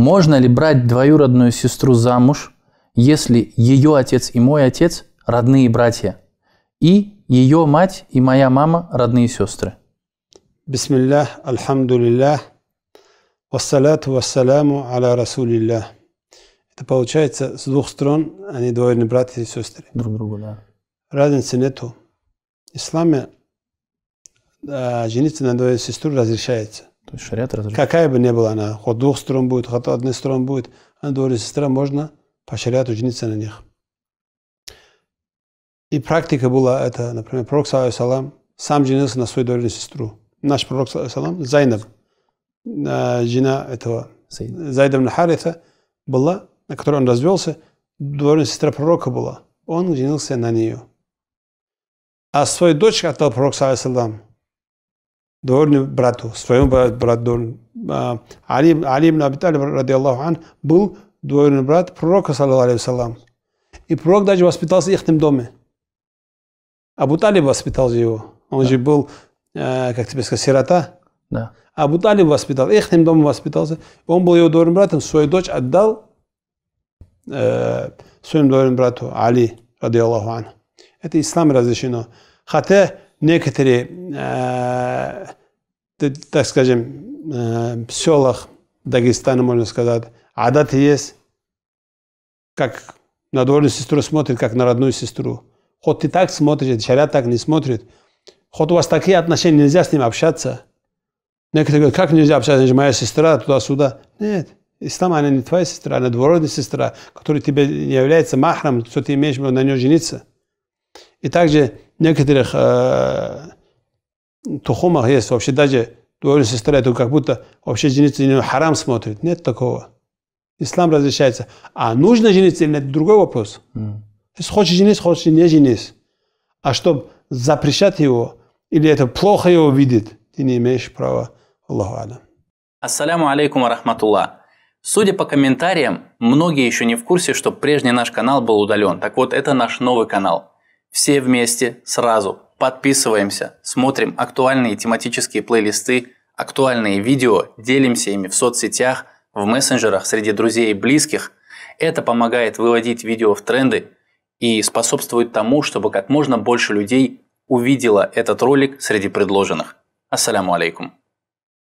Можно ли брать двоюродную сестру замуж, если ее отец и мой отец – родные братья, и ее мать и моя мама – родные сестры? Бисмиллях, альхамдулиллях, вассаляту вассаляму аля расулиллах. Это получается с двух сторон они двоюродные братья и сестры. Друг другу, да. Разницы нету. В исламе э, жениться на двоюродную сестру разрешается. То есть шариат разрешает. Какая бы ни была она, хоть двух сторон будет, хоть одной стороны будет, она дуэль сестра, можно по шариату жениться на них. И практика была это, например, пророк, салам, сам женился на свою двоюродную сестру. Наш пророк, салам, Зайнаб, э, жена этого Зайда ибн Хариса, была, на которой он развелся, двоюродная сестра пророка была. Он женился на нее. А свою дочь отдал пророк, салам, довольны брату, своему брату доволен. А, Али, Али ибн Абиталиб, ради Аллаху ан, был двоюродный брат пророка, саллаху И пророк даже воспитался в их доме. Абу Талиб воспитал его. Он да. же был, э, как тебе сказать, сирота. Да. Абу Талиб воспитал, их дома воспитался. Он был его двоюродным братом, свою дочь отдал э, своему двоюродному брату Али, ради Аллаху ан. Это ислам разрешено. Хотя некоторые, э, так скажем, э, в селах Дагестана, можно сказать, адаты есть, как на двойную сестру смотрит, как на родную сестру. Хоть ты так смотришь, шарят так не смотрит. Хоть у вас такие отношения, нельзя с ним общаться. Некоторые говорят, как нельзя общаться, же моя сестра туда-сюда. Нет, Ислам, она не твоя сестра, она двородная сестра, которая тебе является махром, что ты имеешь на нее жениться. И также некоторых э, тухумах есть вообще даже довольно сестра, это как будто вообще жениться на харам смотрит. Нет такого. Ислам разрешается. А нужно жениться или нет, другой вопрос. Если хочешь жениться, хочешь не женись. А чтобы запрещать его, или это плохо его видит, ты не имеешь права. Аллаху Алям. Ассаляму алейкум рахматуллах. Судя по комментариям, многие еще не в курсе, что прежний наш канал был удален. Так вот, это наш новый канал. Все вместе, сразу. Подписываемся, смотрим актуальные тематические плейлисты, актуальные видео, делимся ими в соцсетях, в мессенджерах, среди друзей и близких. Это помогает выводить видео в тренды и способствует тому, чтобы как можно больше людей увидела этот ролик среди предложенных. Ассаляму алейкум.